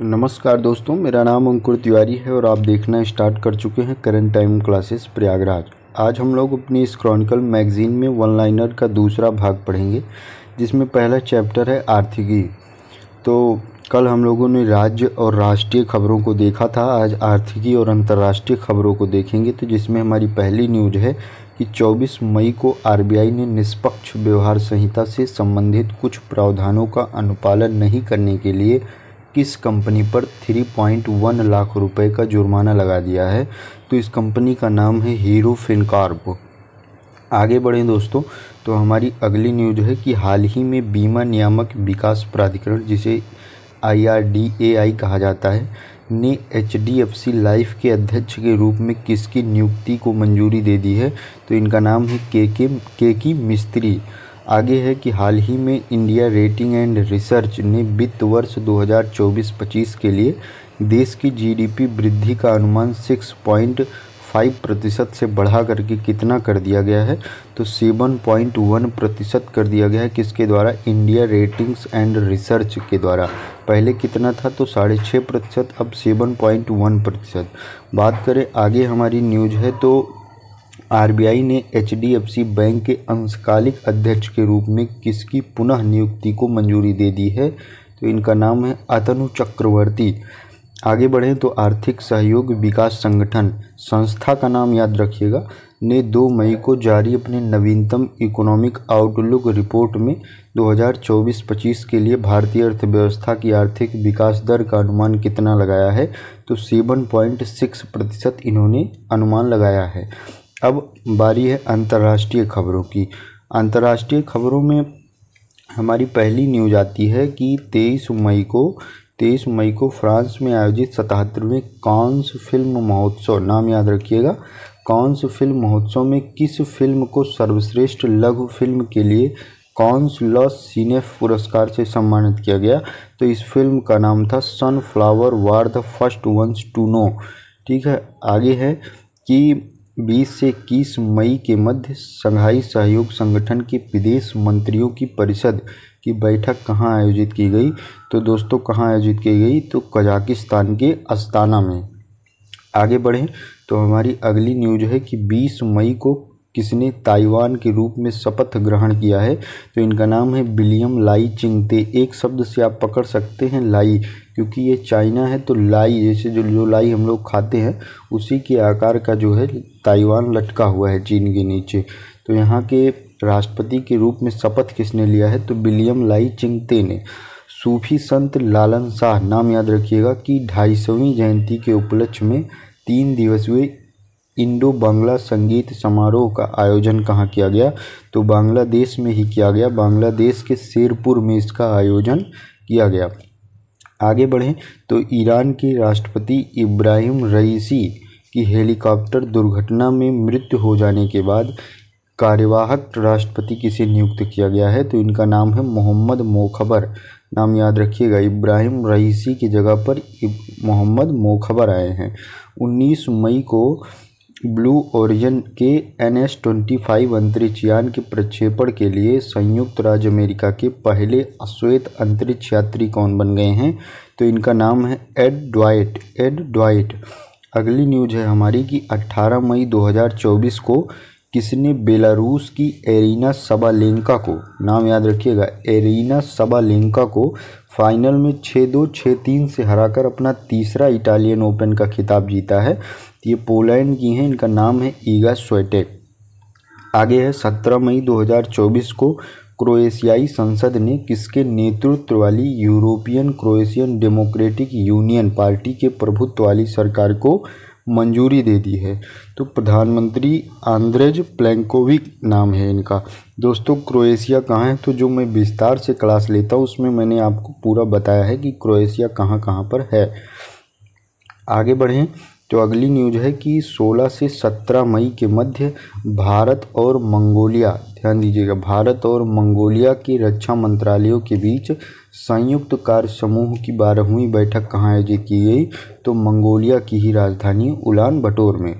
तो नमस्कार दोस्तों मेरा नाम अंकुर तिवारी है और आप देखना स्टार्ट कर चुके हैं करंट टाइम क्लासेस प्रयागराज आज हम लोग अपनी इस क्रॉनिकल मैगजीन में वन लाइनर का दूसरा भाग पढ़ेंगे जिसमें पहला चैप्टर है आर्थिकी तो कल हम लोगों ने राज्य और राष्ट्रीय खबरों को देखा था आज आर्थिकी और अंतर्राष्ट्रीय खबरों को देखेंगे तो जिसमें हमारी पहली न्यूज है कि 24 मई को आरबीआई ने निष्पक्ष व्यवहार संहिता से संबंधित कुछ प्रावधानों का अनुपालन नहीं करने के लिए किस कंपनी पर 3.1 लाख रुपए का जुर्माना लगा दिया है तो इस कंपनी का नाम है हीरो फिनकार्प आगे बढ़ें दोस्तों तो हमारी अगली न्यूज है कि हाल ही में बीमा नियामक विकास प्राधिकरण जिसे आई कहा जाता है ने एच लाइफ के अध्यक्ष के रूप में किसकी नियुक्ति को मंजूरी दे दी है तो इनका नाम है के के के की मिस्त्री आगे है कि हाल ही में इंडिया रेटिंग एंड रिसर्च ने वित्त वर्ष 2024-25 के लिए देश की जीडीपी वृद्धि का अनुमान 6.5 प्रतिशत से बढ़ा करके कितना कर दिया गया है तो 7.1 प्रतिशत कर दिया गया है किसके द्वारा इंडिया रेटिंग्स एंड रिसर्च के द्वारा पहले कितना था तो साढ़े छः प्रतिशत अब वन प्रतिशत बात करें आगे हमारी न्यूज है तो आरबीआई ने एचडीएफसी बैंक के अंशकालिक अध्यक्ष के रूप में किसकी पुनः नियुक्ति को मंजूरी दे दी है तो इनका नाम है अतनु चक्रवर्ती आगे बढ़ें तो आर्थिक सहयोग विकास संगठन संस्था का नाम याद रखिएगा ने 2 मई को जारी अपने नवीनतम इकोनॉमिक आउटलुक रिपोर्ट में 2024-25 के लिए भारतीय अर्थव्यवस्था की आर्थिक विकास दर का अनुमान कितना लगाया है तो सेवन पॉइंट सिक्स प्रतिशत इन्होंने अनुमान लगाया है अब बारी है अंतर्राष्ट्रीय खबरों की अंतर्राष्ट्रीय खबरों में हमारी पहली न्यूज आती है कि तेईस मई को तेईस मई को फ्रांस में आयोजित सतहत्तरवें कॉन्स फिल्म महोत्सव नाम याद रखिएगा कौनस फिल्म महोत्सव में किस फिल्म को सर्वश्रेष्ठ लघु फिल्म के लिए कॉन्स लॉस सीनेफ पुरस्कार से सम्मानित किया गया तो इस फिल्म का नाम था Sunflower were the first ones to know ठीक है आगे है कि बीस से इक्कीस मई के मध्य शंघाई सहयोग संगठन के विदेश मंत्रियों की परिषद की बैठक कहाँ आयोजित की गई तो दोस्तों कहाँ आयोजित की गई तो कजाकिस्तान के अस्ताना में आगे बढ़ें तो हमारी अगली न्यूज है कि 20 मई को किसने ताइवान के रूप में शपथ ग्रहण किया है तो इनका नाम है विलियम लाई चिंगते एक शब्द से आप पकड़ सकते हैं लाई क्योंकि ये चाइना है तो लाई जैसे जो जो लाई हम लोग खाते हैं उसी के आकार का जो है ताइवान लटका हुआ है चीन के नीचे तो यहाँ के राष्ट्रपति के रूप में शपथ किसने लिया है तो विलियम लाई चिंगते ने सूफी संत लालन शाह नाम याद रखिएगा कि ढाई जयंती के उपलक्ष्य में तीन दिवसीय इंडो बांग्ला संगीत समारोह का आयोजन कहाँ किया गया तो बांग्लादेश में ही किया गया बांग्लादेश के शेरपुर में इसका आयोजन किया गया आगे बढ़ें तो ईरान के राष्ट्रपति इब्राहिम रईसी की हेलीकॉप्टर दुर्घटना में मृत्यु हो जाने के बाद कार्यवाहक राष्ट्रपति किसे नियुक्त किया गया है तो इनका नाम है मोहम्मद मोखबर नाम याद रखिएगा इब्राहिम रईसी की जगह पर मोहम्मद मोखबर आए हैं 19 मई को ब्लू ओरिजन के एन एस ट्वेंटी फाइव अंतरिक्ष यान के प्रक्षेपण के लिए संयुक्त राज्य अमेरिका के पहले अश्वेत अंतरिक्ष यात्री कौन बन गए हैं तो इनका नाम है एड ड्वाइट एड ड्वाइट अगली न्यूज है हमारी कि 18 मई 2024 को किसने बेलारूस की एरिना सबालेंका को नाम याद रखिएगा एरिना सबालेंका को फाइनल में छः दो छः तीन से हराकर अपना तीसरा इटालियन ओपन का खिताब जीता है ये पोलैंड की हैं इनका नाम है ईगा स्वेटेक आगे है सत्रह मई 2024 को क्रोएशियाई संसद ने किसके नेतृत्व वाली European Croatian Democratic Union party के प्रभुत्व वाली सरकार को मंजूरी दे दी है तो प्रधानमंत्री आंद्रेज प्लैंकोविक नाम है इनका दोस्तों क्रोएशिया कहाँ है तो जो मैं विस्तार से क्लास लेता हूँ उसमें मैंने आपको पूरा बताया है कि क्रोएशिया कहाँ कहाँ पर है आगे बढ़ें तो अगली न्यूज है कि 16 से 17 मई के मध्य भारत और मंगोलिया ध्यान दीजिएगा भारत और मंगोलिया के रक्षा मंत्रालयों के बीच संयुक्त कार्य समूह की बारहवीं बैठक कहाँ आयोजित की गई तो मंगोलिया की ही राजधानी उलान बटोर में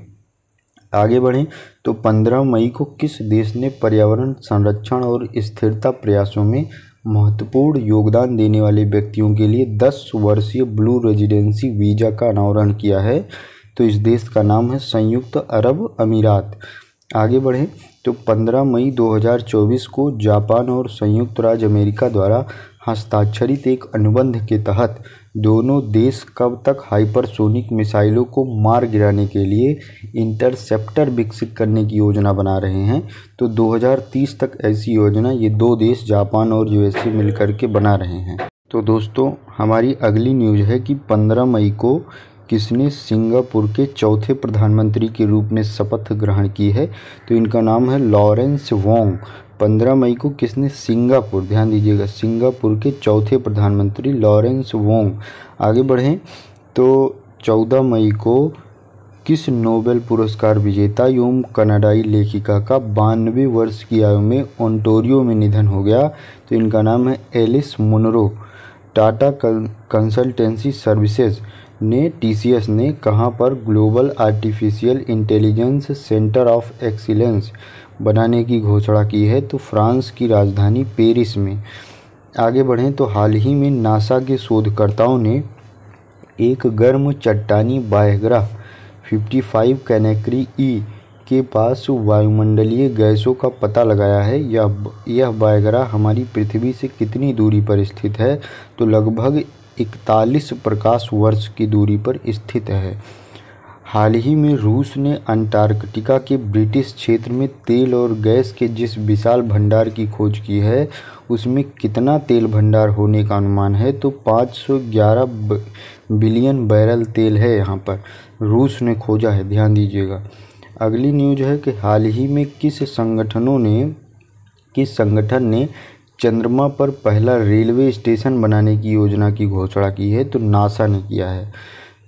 आगे बढ़ें तो 15 मई को किस देश ने पर्यावरण संरक्षण और स्थिरता प्रयासों में महत्वपूर्ण योगदान देने वाले व्यक्तियों के लिए 10 वर्षीय ब्लू रेजिडेंसी वीज़ा का अनावरण किया है तो इस देश का नाम है संयुक्त अरब अमीरात आगे बढ़ें तो 15 मई 2024 को जापान और संयुक्त राज्य अमेरिका द्वारा हस्ताक्षरित एक अनुबंध के तहत दोनों देश कब तक हाइपरसोनिक मिसाइलों को मार गिराने के लिए इंटरसेप्टर विकसित करने की योजना बना रहे हैं तो 2030 तक ऐसी योजना ये दो देश जापान और यूएसए मिलकर के बना रहे हैं तो दोस्तों हमारी अगली न्यूज़ है कि 15 मई को किसने सिंगापुर के चौथे प्रधानमंत्री के रूप में शपथ ग्रहण की है तो इनका नाम है लॉरेंस वोंग पंद्रह मई को किसने सिंगापुर ध्यान दीजिएगा सिंगापुर के चौथे प्रधानमंत्री लॉरेंस वोंग आगे बढ़ें तो चौदह मई को किस नोबेल पुरस्कार विजेता एवं कनाडाई लेखिका का बानवे वर्ष की आयु में ओंटोरियो में निधन हो गया तो इनका नाम है Alice Munro Tata Consultancy Services ने टी ने कहाँ पर global artificial intelligence centre of excellence बनाने की घोषणा की है तो फ्रांस की राजधानी पेरिस में आगे बढ़ें तो हाल ही में नासा के शोधकर्ताओं ने एक गर्म चट्टानी बायग्रा 55 कैनेक्री ई के पास वायुमंडलीय गैसों का पता लगाया है यह यह बायग्रह हमारी पृथ्वी से कितनी दूरी पर स्थित है तो लगभग इकतालीस प्रकाश वर्ष की दूरी पर स्थित है हाल ही में रूस ने अंटार्कटिका के ब्रिटिश क्षेत्र में तेल और गैस के जिस विशाल भंडार की खोज की है उसमें कितना तेल भंडार होने का अनुमान है तो 511 बिलियन बैरल तेल है यहाँ पर रूस ने खोजा है ध्यान दीजिएगा अगली न्यूज है कि हाल ही में किस संगठनों ने किस संगठन ने चंद्रमा पर पहला रेलवे स्टेशन बनाने की योजना की घोषणा की है तो नासा ने किया है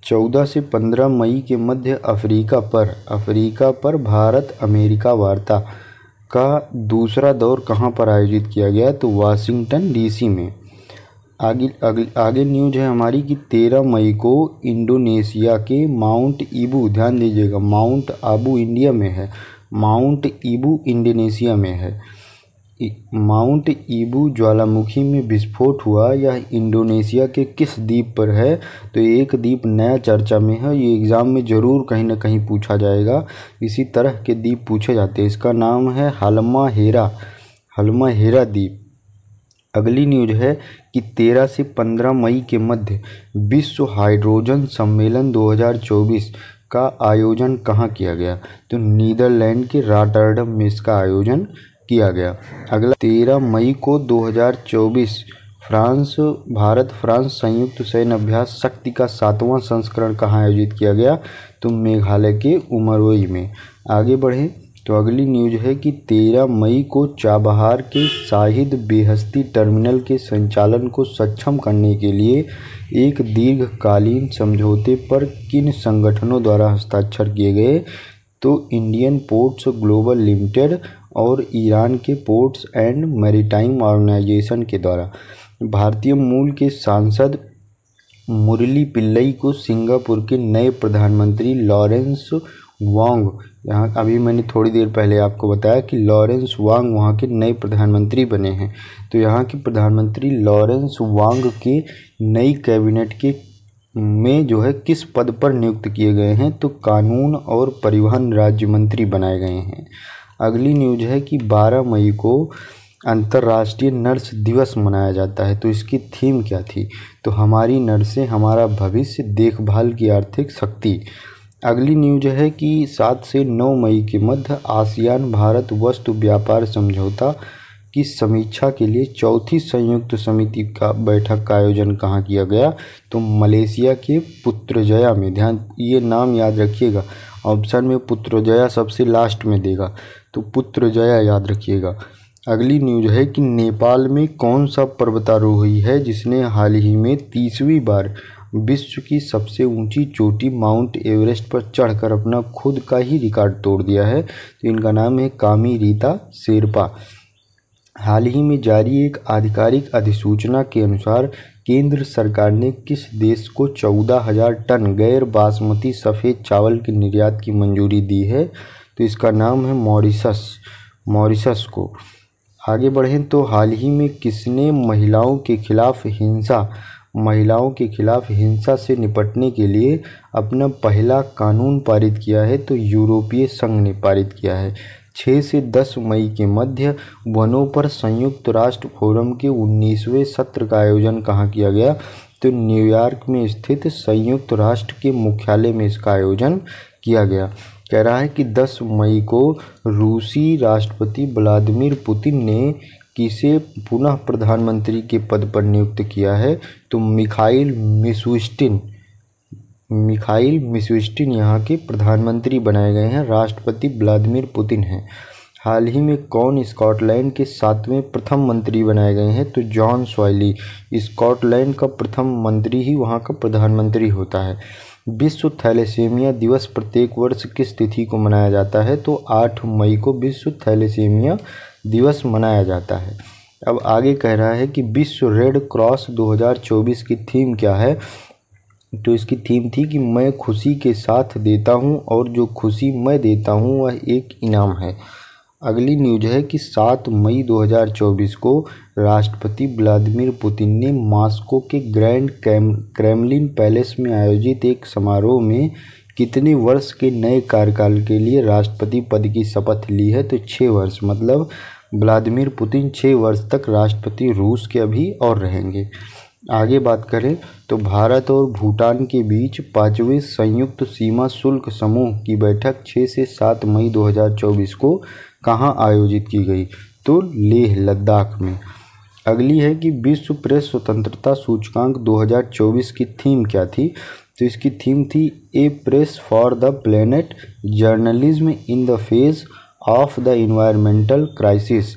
चौदह से पंद्रह मई के मध्य अफ्रीका पर अफ्रीका पर भारत अमेरिका वार्ता का दूसरा दौर कहाँ पर आयोजित किया गया तो वाशिंगटन डीसी में आगे आगे आगे न्यूज है हमारी कि तेरह मई को इंडोनेशिया के माउंट ईबू ध्यान दीजिएगा माउंट आबू इंडिया में है माउंट ईबू इंडोनेशिया में है माउंट ईबू ज्वालामुखी में विस्फोट हुआ यह इंडोनेशिया के किस द्वीप पर है तो एक द्वीप नया चर्चा में है ये एग्ज़ाम में ज़रूर कहीं ना कहीं पूछा जाएगा इसी तरह के द्वीप पूछे जाते हैं इसका नाम है हलमा हेरा हलमा हेरा द्वीप अगली न्यूज है कि 13 से 15 मई के मध्य विश्व हाइड्रोजन सम्मेलन 2024 का आयोजन कहाँ किया गया तो नीदरलैंड के राटरडम में इसका आयोजन किया गया अगला तेरह मई को 2024 फ्रांस भारत फ्रांस संयुक्त सैन्य अभ्यास शक्ति का सातवां संस्करण कहाँ आयोजित किया गया तो मेघालय के उमरोई में आगे बढ़ें तो अगली न्यूज है कि 13 मई को चाबहार के शाहिद बेहस्ती टर्मिनल के संचालन को सक्षम करने के लिए एक दीर्घकालीन समझौते पर किन संगठनों द्वारा हस्ताक्षर किए गए तो इंडियन पोर्ट्स ग्लोबल लिमिटेड और ईरान के पोर्ट्स एंड मैरिटाइम ऑर्गेनाइजेशन के द्वारा भारतीय मूल के सांसद मुरली पिल्लई को सिंगापुर के नए प्रधानमंत्री लॉरेंस वांग यहाँ अभी मैंने थोड़ी देर पहले आपको बताया कि लॉरेंस वांग वहाँ के नए प्रधानमंत्री बने हैं तो यहाँ के प्रधानमंत्री लॉरेंस वांग के नई कैबिनेट के में जो है किस पद पर नियुक्त किए गए हैं तो कानून और परिवहन राज्य मंत्री बनाए गए हैं अगली न्यूज है कि 12 मई को अंतर्राष्ट्रीय नर्स दिवस मनाया जाता है तो इसकी थीम क्या थी तो हमारी नर्सें हमारा भविष्य देखभाल की आर्थिक शक्ति अगली न्यूज है कि सात से नौ मई के मध्य आसियान भारत वस्तु व्यापार समझौता की समीक्षा के लिए चौथी संयुक्त समिति का बैठक का आयोजन कहाँ किया गया तो मलेशिया के पुत्रजया में ध्यान ये नाम याद रखिएगा ऑप्शन में पुत्रजया सबसे लास्ट में देगा तो पुत्र जया याद रखिएगा अगली न्यूज है कि नेपाल में कौन सा पर्वतारोही है जिसने हाल ही में तीसवीं बार विश्व की सबसे ऊंची चोटी माउंट एवरेस्ट पर चढ़कर अपना खुद का ही रिकॉर्ड तोड़ दिया है तो इनका नाम है कामी रीता शेरपा हाल ही में जारी एक आधिकारिक अधिसूचना के अनुसार केंद्र सरकार ने किस देश को चौदह हजार टन गैर बासमती सफ़ेद चावल के निर्यात की मंजूरी दी है तो इसका नाम है मॉरिसस मॉरिसस को आगे बढ़ें तो हाल ही में किसने महिलाओं के खिलाफ हिंसा महिलाओं के खिलाफ हिंसा से निपटने के लिए अपना पहला कानून पारित किया है तो यूरोपीय संघ ने पारित किया है छः से दस मई के मध्य वनों पर संयुक्त राष्ट्र फोरम के उन्नीसवें सत्र का आयोजन कहाँ किया गया तो न्यूयॉर्क में स्थित संयुक्त राष्ट्र के मुख्यालय में इसका आयोजन किया गया कह रहा है कि 10 मई को रूसी राष्ट्रपति व्लादिमिर पुतिन ने किसे पुनः प्रधानमंत्री के पद पर नियुक्त किया है तो मिखाइल मिसुस्टिन मिखाइल मिशुस्टिन यहाँ के प्रधानमंत्री बनाए गए हैं राष्ट्रपति व्लादिमिर पुतिन हैं हाल ही में कौन स्कॉटलैंड के सातवें प्रथम मंत्री बनाए गए हैं तो जॉन स्वाइली स्कॉटलैंड का प्रथम मंत्री ही वहाँ का प्रधानमंत्री होता है विश्व थैलेसेमिया दिवस प्रत्येक वर्ष किस तिथि को मनाया जाता है तो आठ मई को विश्व थैलेसेमिया दिवस मनाया जाता है अब आगे कह रहा है कि विश्व रेड क्रॉस 2024 की थीम क्या है तो इसकी थीम थी कि मैं खुशी के साथ देता हूँ और जो खुशी मैं देता हूँ वह एक इनाम है अगली न्यूज है कि 7 मई 2024 को राष्ट्रपति व्लादिमिर पुतिन ने मास्को के ग्रैंड क्रेमलिन पैलेस में आयोजित एक समारोह में कितने वर्ष के नए कार्यकाल के लिए राष्ट्रपति पद की शपथ ली है तो छः वर्ष मतलब व्लादिमिर पुतिन छः वर्ष तक राष्ट्रपति रूस के अभी और रहेंगे आगे बात करें तो भारत और भूटान के बीच पाँचवें संयुक्त सीमा शुल्क समूह की बैठक 6 से 7 मई 2024 को कहाँ आयोजित की गई तो लेह लद्दाख में अगली है कि विश्व प्रेस स्वतंत्रता सूचकांक 2024 की थीम क्या थी तो इसकी थीम थी a press for the planet journalism in the face of the environmental crisis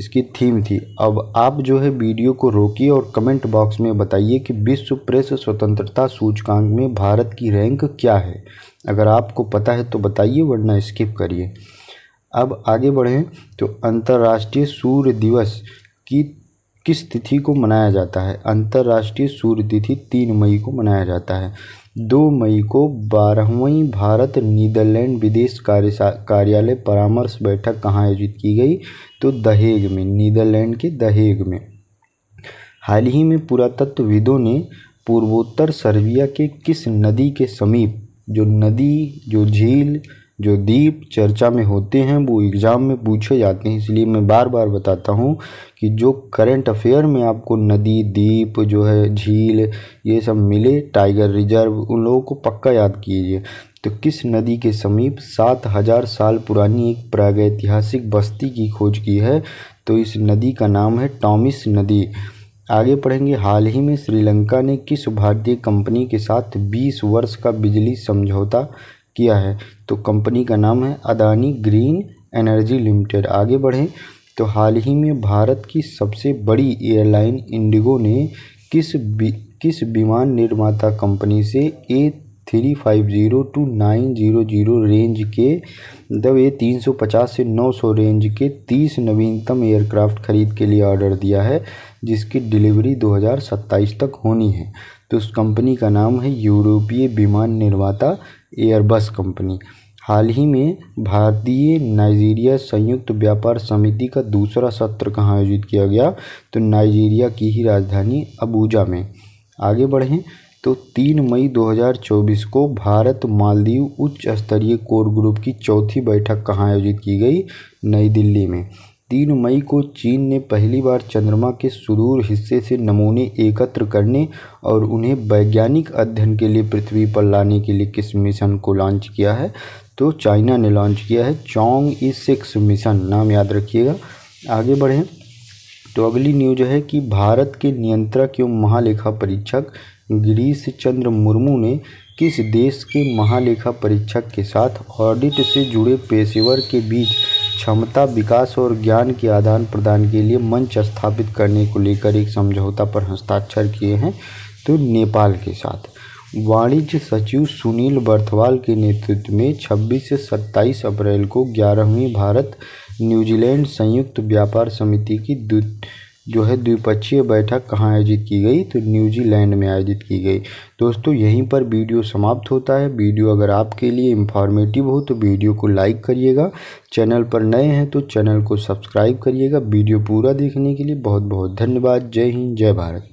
इसकी थीम थी अब आप जो है वीडियो को रोकिए और कमेंट बॉक्स में बताइए कि विश्व प्रेस स्वतंत्रता सूचकांक में भारत की रैंक क्या है अगर आपको पता है तो बताइए वरना स्किप करिए अब आगे बढ़ें तो अंतर्राष्ट्रीय सूर्य दिवस की किस तिथि को मनाया जाता है अंतर्राष्ट्रीय सूर्य तिथि तीन मई को मनाया जाता है दो मई को बारहवीं भारत नीदरलैंड विदेश कार्य कार्यालय परामर्श बैठक कहाँ आयोजित की गई तो दहेग में नीदरलैंड के दहेग में हाल ही में पुरातत्वविदों ने पूर्वोत्तर सर्बिया के किस नदी के समीप जो नदी जो झील जो दीप चर्चा में होते हैं वो एग्ज़ाम में पूछे जाते हैं इसलिए मैं बार बार बताता हूँ कि जो करंट अफेयर में आपको नदी दीप जो है झील ये सब मिले टाइगर रिजर्व उन लोगों को पक्का याद कीजिए तो किस नदी के समीप सात हजार साल पुरानी एक प्रागैतिहासिक बस्ती की खोज की है तो इस नदी का नाम है टॉमिस नदी आगे पढ़ेंगे हाल ही में श्रीलंका ने किस भारतीय कंपनी के साथ 20 वर्ष का बिजली समझौता किया है तो कंपनी का नाम है अदानी ग्रीन एनर्जी लिमिटेड आगे बढ़ें तो हाल ही में भारत की सबसे बड़ी एयरलाइन इंडिगो ने किस बी, किस विमान निर्माता कंपनी से A three five zero two nine zero zero range के दब ए तीन सौ पचास से नौ सौ रेंज के तीस नवीनतम एयरक्राफ्ट खरीद के लिए ऑर्डर दिया है जिसकी डिलीवरी दो हज़ार सत्ताईस तक होनी है तो उस कंपनी का नाम है यूरोपीय विमान निर्माता एयरबस कंपनी हाल ही में भारतीय नाइजीरिया संयुक्त व्यापार समिति का दूसरा सत्र कहाँ आयोजित किया गया तो नाइजीरिया की ही राजधानी अबूजा में आगे बढ़ें तो 3 मई 2024 को भारत मालदीव उच्च स्तरीय कोर ग्रुप की चौथी बैठक कहाँ आयोजित की गई नई दिल्ली में तीन मई को चीन ने पहली बार चंद्रमा के सुदूर हिस्से से नमूने एकत्र करने और उन्हें वैज्ञानिक अध्ययन के लिए पृथ्वी पर लाने के लिए किस मिशन को लॉन्च किया है तो चाइना ने लॉन्च किया है चोंग ई सिक्स मिशन नाम याद रखिएगा आगे बढ़ें तो अगली न्यूज है कि भारत के नियंत्रक एवं महालेखा परीक्षक गिरीश चंद्र मुर्मू ने किस देश के महालेखा परीक्षक के साथ ऑडिट से जुड़े पेशेवर के बीच क्षमता विकास और ज्ञान के आदान प्रदान के लिए मंच स्थापित करने को लेकर एक समझौता पर हस्ताक्षर किए हैं तो नेपाल के साथ वाणिज्य सचिव सुनील बर्थवाल के नेतृत्व में 26 से 27 अप्रैल को ग्यारहवीं भारत न्यूजीलैंड संयुक्त व्यापार समिति की जो है द्विपक्षीय बैठक कहाँ आयोजित की गई तो न्यूजीलैंड में आयोजित की गई दोस्तों यहीं पर वीडियो समाप्त होता है वीडियो अगर आपके लिए इंफॉर्मेटिव हो तो वीडियो को लाइक करिएगा चैनल पर नए हैं तो चैनल को सब्सक्राइब करिएगा वीडियो पूरा देखने के लिए बहुत बहुत धन्यवाद जय हिंद जय भारत